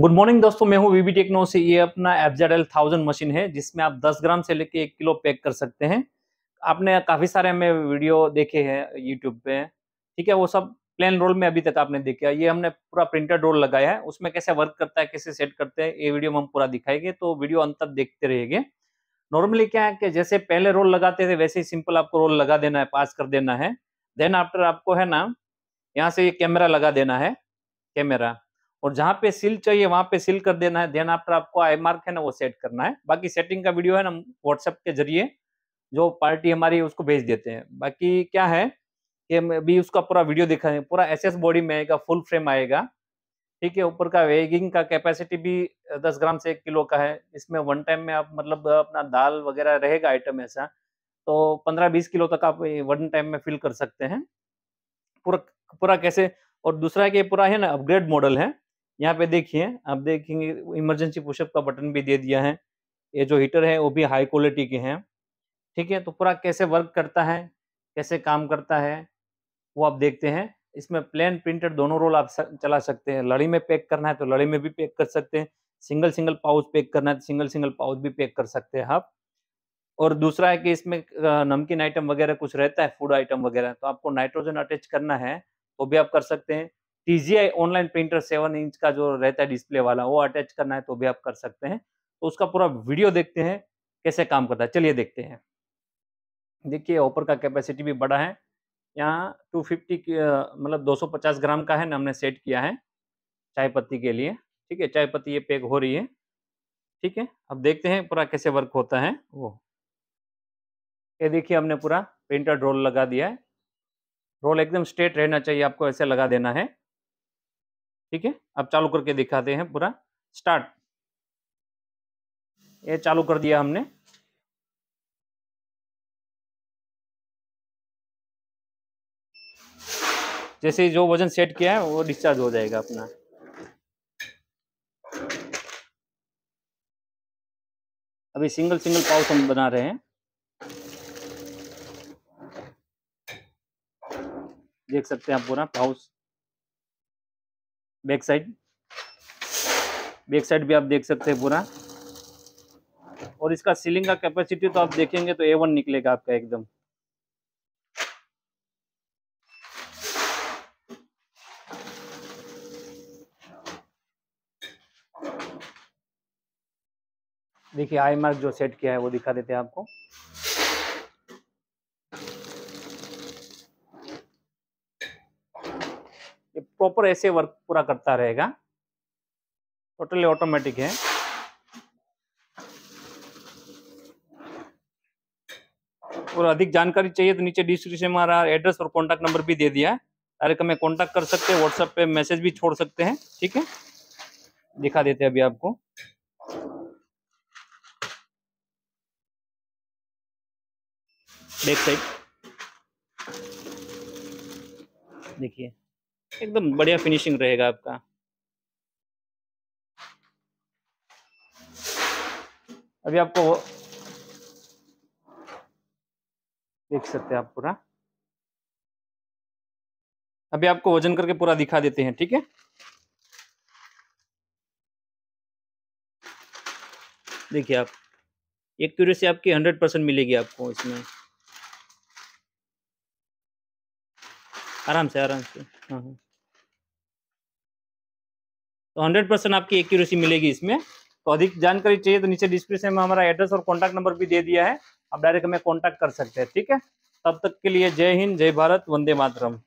good morning दोस्तों मैं हूं वीबी टेक्नो से ये अपना एफजेड एल थाउजेंड मशीन है जिसमें आप 10 ग्राम से लेके एक किलो पैक कर सकते हैं आपने काफ़ी सारे हमें वीडियो देखे हैं यूट्यूब पे ठीक है वो सब प्लेन रोल में अभी तक आपने देखा ये हमने पूरा प्रिंटेड रोल लगाया है उसमें कैसे वर्क करता है कैसे सेट करते हैं ये वीडियो हम पूरा दिखाएंगे तो वीडियो अंत तक देखते रहेंगे नॉर्मली क्या है कि जैसे पहले रोल लगाते थे वैसे ही सिंपल आपको रोल लगा देना है पास कर देना है देन आफ्टर आपको है ना यहाँ से ये कैमरा लगा देना है कैमरा और जहां पे सिल चाहिए वहां पे सिल कर देना है देन आफ्टर आपको आई मार्क है ना वो सेट करना है बाकी सेटिंग का वीडियो है ना व्हाट्सएप के जरिए जो पार्टी हमारी उसको भेज देते हैं बाकी क्या है कि अभी उसका पूरा वीडियो दिखा पूरा एस बॉडी में आएगा फुल फ्रेम आएगा ठीक है ऊपर का वेगिंग का कैपेसिटी भी दस ग्राम से एक किलो का है इसमें वन टाइम में आप मतलब अपना दाल वगैरह रहेगा आइटम ऐसा तो पंद्रह बीस किलो तक आप वन टाइम में फिल कर सकते हैं पूरा पूरा कैसे और दूसरा कि पूरा है ना अपग्रेड मॉडल है यहाँ पे देखिए आप देखेंगे इमरजेंसी पुशअप का बटन भी दे दिया है ये जो हीटर है वो भी हाई क्वालिटी के हैं ठीक है तो पूरा कैसे वर्क करता है कैसे काम करता है वो आप देखते हैं इसमें प्लेन प्रिंटेड दोनों रोल आप चला सकते हैं लड़ी में पैक करना है तो लड़ी में भी पैक कर सकते हैं सिंगल सिंगल पाउच पैक करना है तो सिंगल सिंगल पाउच भी पैक कर सकते हैं आप और दूसरा है कि इसमें नमकीन आइटम वगैरह कुछ रहता है फूड आइटम वगैरह तो आपको नाइट्रोजन अटैच करना है वो भी आप कर सकते हैं TGI online printer seven inch का जो रहता है डिस्प्ले वाला वो अटैच करना है तो भी आप कर सकते हैं तो उसका पूरा वीडियो देखते हैं कैसे काम करता है चलिए देखते हैं देखिए ऑपर का कैपेसिटी भी बड़ा है यहाँ 250 मतलब 250 ग्राम का है ना हमने सेट किया है चाय पत्ती के लिए ठीक है चाय पत्ती ये पैक हो रही है ठीक है अब देखते हैं पूरा कैसे वर्क होता है वो ये देखिए हमने पूरा प्रिंटर रोल लगा दिया है रोल एकदम स्ट्रेट रहना चाहिए आपको ऐसे लगा देना है ठीक है अब चालू करके दिखाते हैं पूरा स्टार्ट ये चालू कर दिया हमने जैसे जो वजन सेट किया है वो डिस्चार्ज हो जाएगा अपना अभी सिंगल सिंगल पाउच हम बना रहे हैं देख सकते हैं आप पूरा pouch back side back side भी आप देख सकते हैं पूरा और इसका सीलिंग का कैपेसिटी तो आप देखेंगे तो ए वन निकलेगा आपका एकदम देखिए आई मार्क जो सेट किया है वो दिखा देते हैं आपको प्रॉपर ऐसे वर्क पूरा करता रहेगा टोटली ऑटोमेटिक है और अधिक जानकारी चाहिए तो नीचे डिस्क्रिप्शन में हमारा एड्रेस और कॉन्टैक्ट नंबर भी दे दिया है डायरेक्ट हमें कॉन्टैक्ट कर सकते हैं व्हाट्सएप पे मैसेज भी छोड़ सकते हैं ठीक है दिखा देते हैं अभी आपको बैक साइड देखिए एकदम बढ़िया फिनिशिंग रहेगा आपका अभी आपको देख सकते हैं आप पूरा अभी आपको वजन करके पूरा दिखा देते हैं ठीक है देखिए आप एक से आपकी हंड्रेड परसेंट मिलेगी आपको इसमें आराम से आराम से हाँ हाँ तो हंड्रेड परसेंट आपकी एक्यूरेसी मिलेगी इसमें तो अधिक जानकारी चाहिए तो नीचे डिस्क्रिप्शन में हमारा एड्रेस और कॉन्टैक्ट नंबर भी दे दिया है आप डायरेक्ट हमें कॉन्टैक्ट कर सकते हैं ठीक है तब तक के लिए जय हिंद जय भारत वंदे मातरम